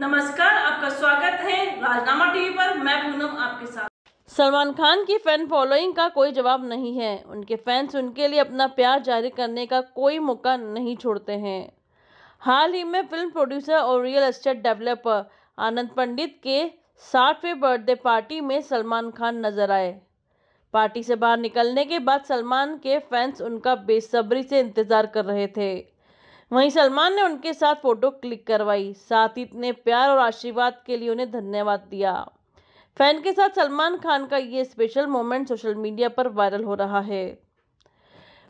नमस्कार आपका स्वागत है राजनामा टीवी पर मैं पूनम आपके साथ सलमान खान की फैन फॉलोइंग का कोई जवाब नहीं है उनके फैंस उनके लिए अपना प्यार जारी करने का कोई मौका नहीं छोड़ते हैं हाल ही में फिल्म प्रोड्यूसर और real estate developer Anand Pandit के साठवें बर्थडे पार्टी में सलमान खान नजर आए पार्टी से बाहर निकलने के बाद सलमान के फैंस उनका बेसब्री से इंतज़ार कर रहे थे वहीं सलमान ने उनके साथ फोटो क्लिक करवाई साथ ही इतने प्यार और आशीर्वाद के लिए उन्हें धन्यवाद दिया फैन के साथ सलमान खान का ये स्पेशल मोमेंट सोशल मीडिया पर वायरल हो रहा है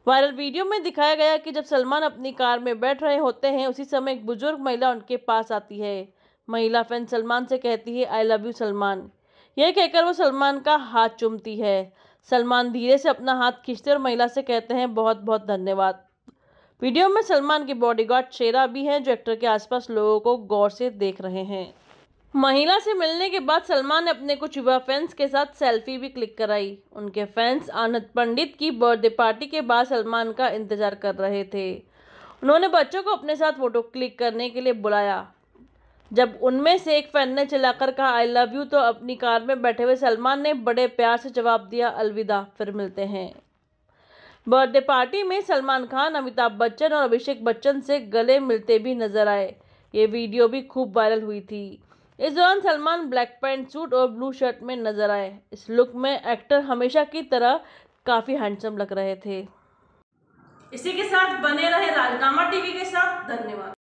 वायरल वीडियो में दिखाया गया कि जब सलमान अपनी कार में बैठ रहे होते हैं उसी समय एक बुजुर्ग महिला उनके पास आती है महिला फैन सलमान से कहती है आई लव यू सलमान यह कहकर वो सलमान का हाथ चूमती है सलमान धीरे से अपना हाथ खींचते और महिला से कहते हैं बहुत बहुत धन्यवाद वीडियो में सलमान के बॉडीगार्ड शेरा भी हैं जो एक्टर के आसपास लोगों को गौर से देख रहे हैं महिला से मिलने के बाद सलमान ने अपने कुछ युवा फैंस के साथ सेल्फी भी क्लिक कराई उनके फैंस आनंद पंडित की बर्थडे पार्टी के बाद सलमान का इंतजार कर रहे थे उन्होंने बच्चों को अपने साथ फोटो क्लिक करने के लिए बुलाया जब उनमें से एक फैन ने चलाकर कहा आई लव यू तो अपनी कार में बैठे हुए सलमान ने बड़े प्यार से जवाब दिया अलविदा फिर मिलते हैं बर्थडे पार्टी में सलमान खान अमिताभ बच्चन और अभिषेक बच्चन से गले मिलते भी नजर आए ये वीडियो भी खूब वायरल हुई थी इस दौरान सलमान ब्लैक पैंट सूट और ब्लू शर्ट में नजर आए इस लुक में एक्टर हमेशा की तरह काफ़ी हैंडसम लग रहे थे इसी के साथ बने रहे राजनामा टीवी के साथ धन्यवाद